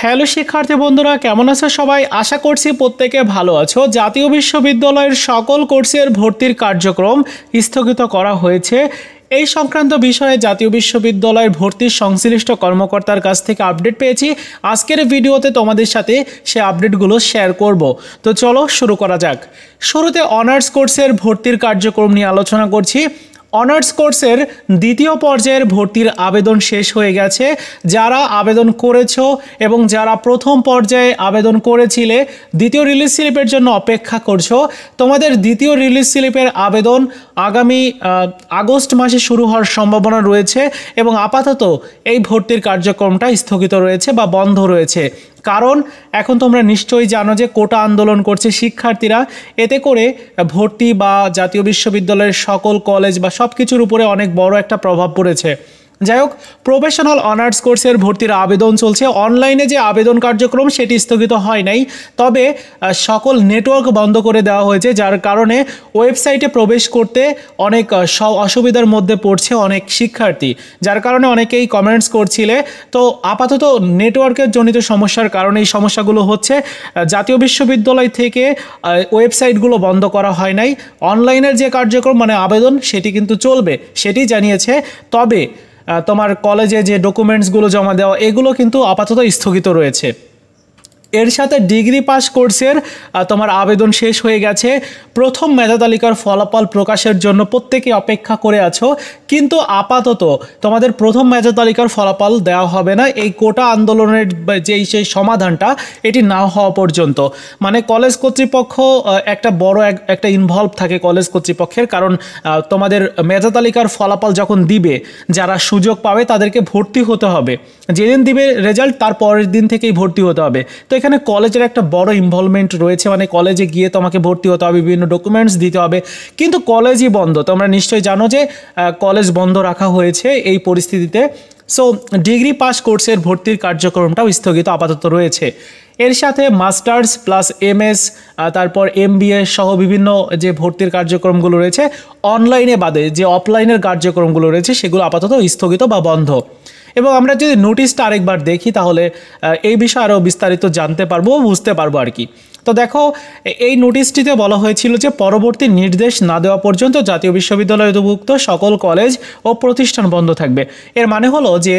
hello শিক্ষার্থী বন্ধুরা কেমন আছো সবাই আশা করছি প্রত্যেকে ভালো আছো জাতীয় বিশ্ববিদ্যালয়ের সকল কোর্সের ভর্তির কার্যক্রম স্থগিত করা হয়েছে এই সংক্রান্ত বিষয়ে জাতীয় বিশ্ববিদ্যালয়ের ভর্তির সংশ্লিষ্ট কর্মকর্তার কাছ থেকে আপডেট পেয়েছি আজকের ভিডিওতে তোমাদের সাথে সে আপডেটগুলো শেয়ার করব তো চলো শুরু করা যাক শুরুতে অনার্স কোর্সের ভর্তির কার্যক্রম নিয়ে আলোচনা করছি অনার্স কোর্সের দ্বিতীয় পর্যায়ের ভর্তির আবেদন শেষ হয়ে গেছে যারা আবেদন করেছ এবং যারা প্রথম পর্যায়ে আবেদন করেছিলে দ্বিতীয় রিলিজ স্লিপের জন্য অপেক্ষা করছো তোমাদের দ্বিতীয় রিলিজ স্লিপের আবেদন আগামী আগস্ট মাসে শুরু হওয়ার সম্ভাবনা রয়েছে এবং আপাতত এই ভর্তির কার্যক্রমটা স্থগিত রয়েছে বা বন্ধ রয়েছে কারণ এখন তোমরা নিশ্চয়ই জানো যে কোটা আন্দোলন করছে শিক্ষার্থীরা এতে করে ভর্তি বা জাতীয় বিশ্ববিদ্যালয়ের সকল কলেজ বা সব কিছুর উপরে অনেক বড় একটা প্রভাব পড়েছে যাই হোক প্রফেশনাল অনার্স কোর্সের ভর্তির আবেদন চলছে অনলাইনে যে আবেদন কার্যক্রম সেটি স্থগিত হয় নাই তবে সকল নেটওয়ার্ক বন্ধ করে দেওয়া হয়েছে যার কারণে ওয়েবসাইটে প্রবেশ করতে অনেক অসুবিধার মধ্যে পড়ছে অনেক শিক্ষার্থী যার কারণে অনেকেই কমেন্টস করছিলে তো আপাতত নেটওয়ার্কের জনিত সমস্যার কারণে এই সমস্যাগুলো হচ্ছে জাতীয় বিশ্ববিদ্যালয় থেকে ওয়েবসাইটগুলো বন্ধ করা হয় নাই অনলাইনের যে কার্যক্রম মানে আবেদন সেটি কিন্তু চলবে সেটি জানিয়েছে তবে তোমার কলেজে যে ডকুমেন্টসগুলো জমা দেওয়া এগুলো কিন্তু আপাতত স্থগিত রয়েছে এর সাথে ডিগ্রি পাস কোর্সের তোমার আবেদন শেষ হয়ে গেছে প্রথম মেধা তালিকার ফলাফল প্রকাশের জন্য প্রত্যেকে অপেক্ষা করে আছো কিন্তু আপাতত তোমাদের প্রথম মেধা তালিকার ফলাফল দেওয়া হবে না এই কোটা আন্দোলনের যেই সেই সমাধানটা এটি না হওয়া পর্যন্ত মানে কলেজ কর্তৃপক্ষ একটা বড় একটা ইনভলভ থাকে কলেজ কর্তৃপক্ষের কারণ তোমাদের মেধা তালিকার ফলাফল যখন দিবে যারা সুযোগ পাবে তাদেরকে ভর্তি হতে হবে যেদিন দিবে রেজাল্ট তার পরের দিন থেকেই ভর্তি হতে হবে তো এখানে কলেজের একটা বড় ইনভলভমেন্ট রয়েছে মানে কলেজে গিয়ে তোমাকে ভর্তি হতে হবে বিভিন্ন ডকুমেন্টস দিতে হবে কিন্তু কলেজই বন্ধ তোমরা নিশ্চয়ই জানো যে কলেজ বন্ধ রাখা হয়েছে এই পরিস্থিতিতে সো ডিগ্রি পাস কোর্সের ভর্তির কার্যক্রমটাও স্থগিত আপাতত রয়েছে এর সাথে মাস্টার্স প্লাস এস তারপর এস সহ বিভিন্ন যে ভর্তির কার্যক্রমগুলো রয়েছে অনলাইনে বাদে যে অফলাইনের কার্যক্রমগুলো রয়েছে সেগুলো আপাতত স্থগিত বা বন্ধ এবং আমরা যদি নোটিশটা আরেকবার দেখি তাহলে এই বিষয়ে আরও বিস্তারিত জানতে পারবো বুঝতে পারবো আর কি তো দেখো এই নোটিশটিতে বলা হয়েছিল যে পরবর্তী নির্দেশ না দেওয়া পর্যন্ত জাতীয় বিশ্ববিদ্যালয় অধিভুক্ত সকল কলেজ ও প্রতিষ্ঠান বন্ধ থাকবে এর মানে হলো যে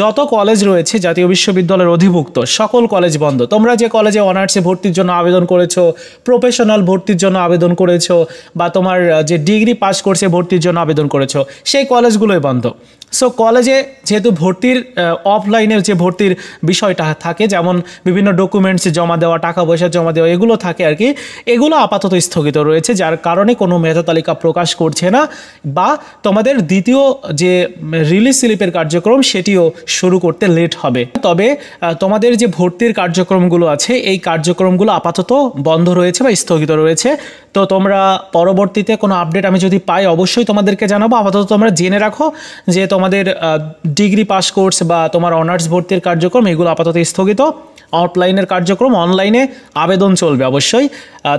যত কলেজ রয়েছে জাতীয় বিশ্ববিদ্যালয়ের অধিভুক্ত সকল কলেজ বন্ধ তোমরা যে কলেজে অনার্সে ভর্তির জন্য আবেদন করেছো প্রফেশনাল ভর্তির জন্য আবেদন করেছো বা তোমার যে ডিগ্রি পাস কোর্সে ভর্তির জন্য আবেদন করেছো সেই কলেজগুলোই বন্ধ সো কলেজে যেহেতু ভর্তির অফলাইনের যে ভর্তির বিষয়টা থাকে যেমন বিভিন্ন ডকুমেন্টস জমা দেওয়া টাকা পয়সা জমা দেওয়া এগুলো থাকে আর কি এগুলো আপাতত স্থগিত রয়েছে যার কারণে কোনো মেধা তালিকা প্রকাশ করছে না বা তোমাদের দ্বিতীয় যে রিলিজ স্লিপের কার্যক্রম সেটিও শুরু করতে লেট হবে তবে তোমাদের যে ভর্তির কার্যক্রমগুলো আছে এই কার্যক্রমগুলো আপাতত বন্ধ রয়েছে বা স্থগিত রয়েছে তো তোমরা পরবর্তীতে কোনো আপডেট আমি যদি পাই অবশ্যই তোমাদেরকে জানাবো আপাতত তোমরা জেনে রাখো যে তোমাদের ডিগ্রি পাস কোর্স বা তোমার অনার্স ভর্তির কার্যক্রম এগুলো আপাতত স্থগিত অফলাইনের কার্যক্রম অনলাইনে আবেদন চলবে অবশ্যই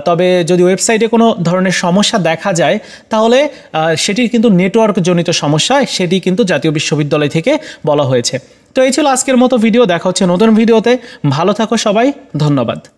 তবে যদি ওয়েবসাইটে কোনো ধরনের সমস্যা দেখা যায় তাহলে সেটির কিন্তু নেটওয়ার্কজনিত সমস্যা সেটি কিন্তু জাতীয় বিশ্ববিদ্যালয় থেকে বলা হয়েছে তো এই ছিল আজকের মতো ভিডিও দেখা হচ্ছে নতুন ভিডিওতে ভালো থাকো সবাই ধন্যবাদ